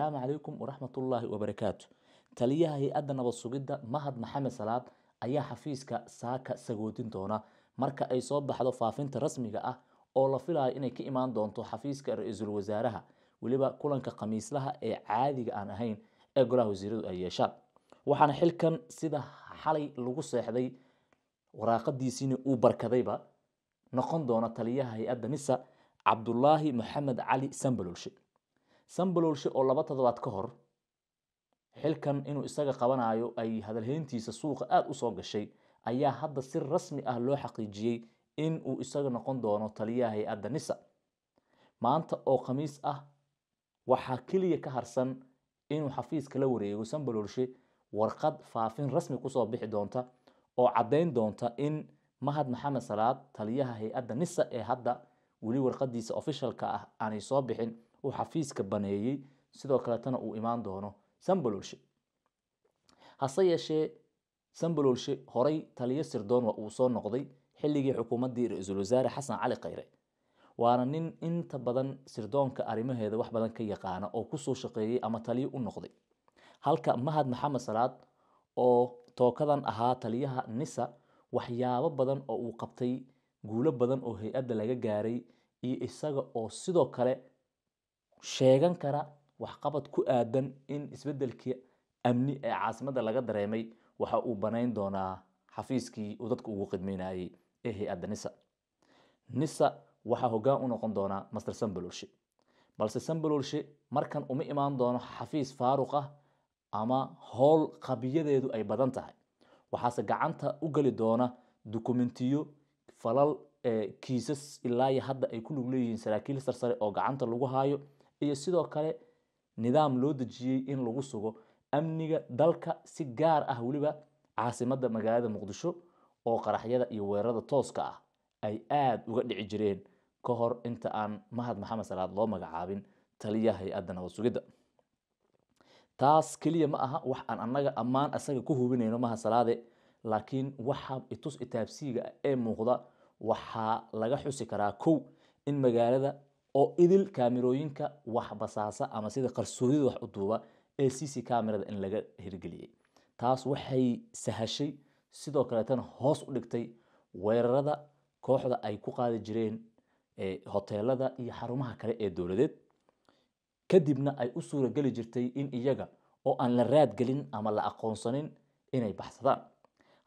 asalaamu calaykum waraxmatullaahi wabarakaatu taliyaha hay-adda nabad mahad maxamed salaad ayaa xafiiska saaka sagoodin doona marka ay soo baxdo faafinta rasmiga ah oo la filayo inay ka imaan doonto xafiiska ra-iisul wasaaraha weliba kulanka khamiislaha ee caadiga aan ahayn ee golaha wasiiradu ay yeeshaan waxaana xilkan sida xalay lagu seexday waraaqadiisiina uu barkadayba noqon doona taliyaha hay-adda nisa cabdulaahi maxamed cali sambalolshe sambalowshi oo laba todobaad ka hor xilkan inuu isaga qabanayo ay hadalhayntiisa suuqa aada usoo gashay ayaa hadda si rasmi ah loo xaqiijiyey in uu isaga noqon doono taliyaha hay-adda nisa maanta oo khamiis ah waxaa keliya ka harsan inuu xafiiska la wareego sambalowshi warqad faafin rasmi kusoo bixi doonta oo caddayn doonta in mahad maxamed salaad taliyaha hay-adda nisa ee hadda weli warqadiisa ofishalka ah aanay soo bixin uu xafiiska baneeyey sidoo kaletana uu imaan doono sambololshe hase yeeshee sambololshe horay taliyo sirdoonwa uu soo noqday xilligii xukuumaddii ra-iisul wasaare xasan cali khayre waana nin inta badan sirdoonka arrimaheeda wax badan ka yaqaana oo kusoo shaqeeyey ama taliyo u noqday halka mahad maxamed salaad oo tookadan ahaa taliyaha nisa waxyaabo badan oo uu qabtay guulo badan oo hay-adda laga gaaray iyo isaga oo sidoo kale sheegan kara waxqabad ku aadan in isbedelkii amni ee caasimada laga dareemay waxa uu banayn doonaa xafiiskii uu dadka ugu qidmeynayey ee hay-adda nisa nisa waxaa hogaan u noqon doonaa master sambalolshe balse sambalolshe markan uma imaan doono xafiis faaruq ah ama howl qabiyadeedu ay badan tahay waxaase gacanta u geli doona dukumentiyo falal eh, kiisas ilaa hadda ay ku lug leeyihiin saraakiil sarsare oo gacanta lagu haayo iyo sidoo kale nidaam loo dejiyey in lagu sugo amniga dalka si gaar ah weliba caasimada magaalada muqdisho oo qaraxyada iyo weerarada tooska ah ay aada uga dhici jireen ka hor inta aan mahad maxamed salaad loo magacaabin taliya hay-adda nabad taas keliya ma aha wax aan annaga ammaan isaga ku hubinayno mahad salaade laakiin waxa itus itaabsiiga ah ee muuqda waxaa laga xusi karaa kow in magaalada oo idil kaamirooyinka wax basaasa ama sida qarsoodida wax uduuba ee cc camerada in laga hirgeliyey taas waxay sahashay sidoo kaleetana hoos u dhigtay weerarada kooxda ay ku qaadi jireen hoteelada iyo xarumaha kale ee dowladeed kadibna ay u suurageli jirtay in iyaga oo aan la raadgelin ama la aqoonsanin inay baxsadaan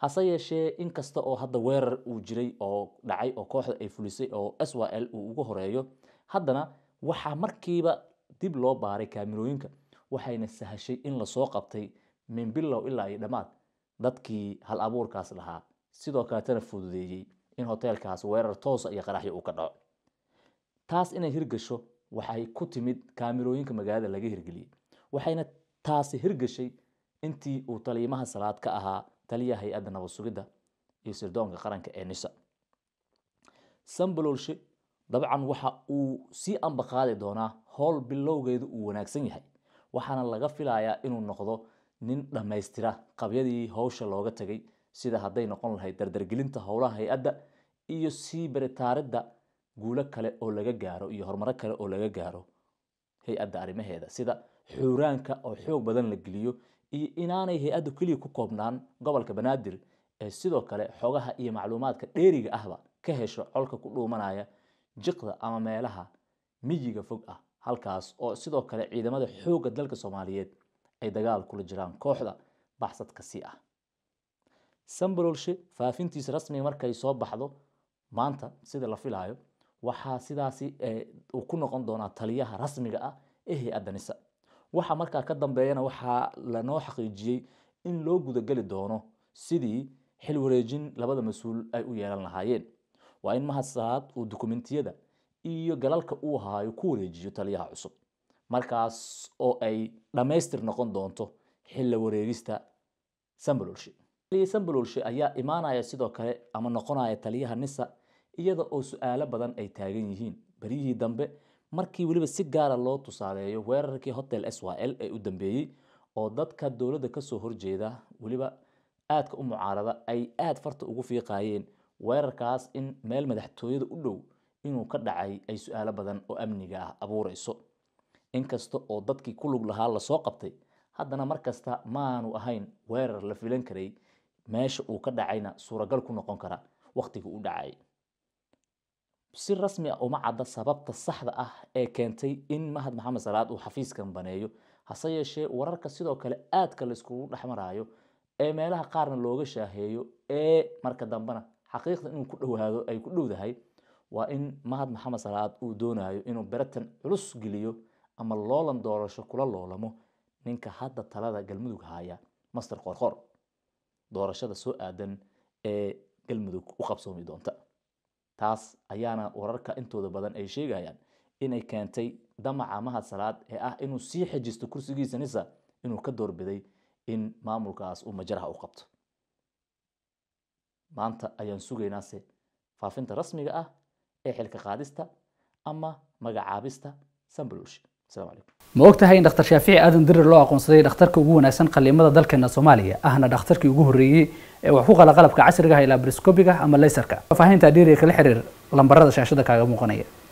hase yeeshee inkasta oo hadda weerar uu jiray oo dhacay oo kooxda ay fulisay oo s y l uu uga horeeyo haddana waxaa markiiba dib loo baaray kaamirooyinka waxayna sahashay in lasoo qabtay min bilow ilaa iyo dhammaad dadkii hal abuurkaas lahaa sidoo kaletana fududeeyey in hoteelkaas weerar toosa iyo qaraxyo uu ka dhaco taas inay hirgasho waxay ku timid kaamirooyinka magaalada laga hirgeliyey waxayna taasi hirgashay intii uu taliyimaha salaad ka ahaa taliya hay-adda nabad sugidda iyo sirdoonka qaranka ee nisa sambalolshe dabcan waxa uu sii amba qaadi doonaa howl bilowgeedu uu wanaagsan yahay waxaana laga filayaa inuu noqdo nin dhammaystira qabyadii howsha looga tegay sida hadday noqon lahayd dardargelinta howlaha hay-adda iyo sii baritaaridda guulo kale oo laga gaaro iyo horumaro kale oo laga gaaro hay-adda arrimaheeda sida xuuraanka oo xoog badan la geliyo iyo inaanay hay-addu keliya ku koobnaan gobolka banaadir ee sidoo kale xogaha iyo macluumaadka dheeriga ahba ka hesho colka ku dhuumanaya jiqda ama meelaha miyiga fog ah halkaas oo sidoo kale ciidamada xoogga dalka soomaaliyeed ay dagaal kula jiraan kooxda baxsadka sii ah sambalolshe faafintiisa rasmiga markay soo baxdo maanta sida la filaayo waxaa sidaasi uu ku noqon doonaa taliyaha rasmiga ah ee hay-adda waxa markaa ka dambeeyana waxaa lanoo xaqiijiyey in loo gudageli doono sidii xil wareejin labada mas-uul ay u yeelan lahaayeen waa in mahadsaad uu dokumentiyada iyo galalka uu haayo ku wareejiyo taliyaha cusub markaas oo ay dhammaystir noqon doonto xilla wareegista sambalolshe sambalolshe ayaa imaanaya sidoo kale ama noqonaya taliyaha nisa iyada oo su-aalo badan ay taagan yihiin beryihii dambe markii weliba si gaara loo tusaaleeyo weerarkii hotel s y l ee u dambeeyey oo dadka dowladda kasoo horjeeda weliba aadka u mucaarada ay aada farta ugu fiiqaayeen weerarkaas in meel madaxtooyada u dhow inuu ka dhacay ay su-aalo badan oo amniga ah abuureyso inkasta oo dadkii ku lug lahaa lasoo qabtay haddana markasta maaanu ahayn weerar la filan karay meesha uu ka dhacayna suuragal ku noqon kara waqtiga u dhacay si rasmi ah uma cadda sababta saxda ah ee keentay in mahad maxamed salaad uu xafiiskan baneeyo hase yeeshee wararka sidoo kale aadka laiskugu dhexmaraayo ee meelaha qaarna looga shaaheeyo ee marka dambena xaqiiqda inuu ku dhowaado ay ku dhowdahay waa in mahad maxamed salaad uu doonayo inuu beratan culus geliyo ama loolan doorasho kula loolamo ninka hadda talada galmudug haya master qorqor doorashada soo aadan ee galmudug u qabsoomi doonta taas ayaana wararka intooda badan ay sheegayaan inay keentay damaca mahad salaad ee ah inuu sii xejisto kursigiisa nisa inuu ka doorbiday in maamulkaas uu majaraha u qabto maanta ayaan sugaynaase faafinta rasmiga ah ee xilka qaadista ama magacaabista sambaloshi السلام عليكم ma ogtahay in dhaktar shaafici aadan dirir loo aqoonsaday dhakhtarka ugu wanaagsan qaliimada dalkeena soomaaliya ahna dhakhtarkii ugu horreeyey ee wax ku qala qalabka casriga ah ilaa briscobiga ama laysarka faahfaahinta adhiiriya kala xiriir lambarada shaashada kaaga muuqanaya